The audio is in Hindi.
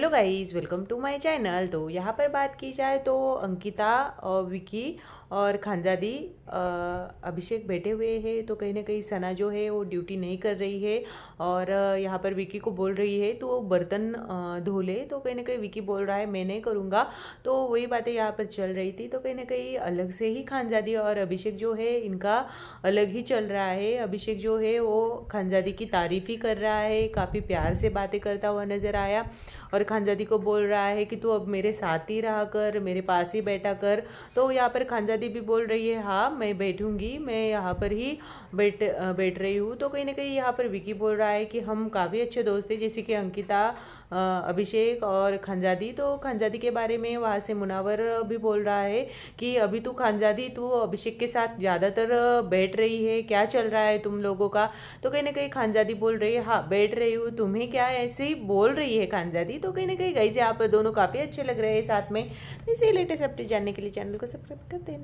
hello guys welcome to my channel तो यहाँ पर बात की जाए तो अंकिता और विकी और खानजादी अभिषेक बैठे हुए हैं तो कहीं ना कहीं सना जो है वो ड्यूटी नहीं कर रही है और यहाँ पर विकी को बोल रही है तो बर्तन धो ले तो कहीं ना कहीं विकी बोल रहा है मैं नहीं करूँगा तो वही बातें यहाँ पर चल रही थी तो कहीं ना कहीं अलग से ही खानजादी और अभिषेक जो है इनका अलग ही चल रहा है अभिषेक जो है वो खानजादी की तारीफ़ ही कर रहा है काफ़ी प्यार से बातें करता हुआ नज़र आया और खानजादी को बोल रहा है कि तू अब मेरे साथ ही रहा कर मेरे पास ही बैठा कर तो यहाँ पर खानजादी भी बोल रही है हाँ मैं बैठूँगी मैं यहाँ पर ही बैठ बैठ रही हूँ तो कहीं ना कहीं यहाँ पर विकी बोल रहा है कि हम काफ़ी अच्छे दोस्त हैं जैसे कि अंकिता अभिषेक और खानजादी तो खानजादी के बारे में वहाँ से मुनावर भी बोल रहा है कि अभी तू खानजादी तू अभिषेक के साथ ज़्यादातर बैठ रही है क्या चल रहा है तुम लोगों का तो कहीं ना कहीं खानजादी बोल रही है हाँ बैठ रही हूँ तुम्हें क्या ऐसे ही बोल रही है खानजादी तो कहीं ना कहीं जी आप दोनों काफ़ी अच्छे लग रहे हैं साथ में तो इसी लेटेस्ट अपडेट जानने के लिए चैनल को सब्सक्राइब कर देना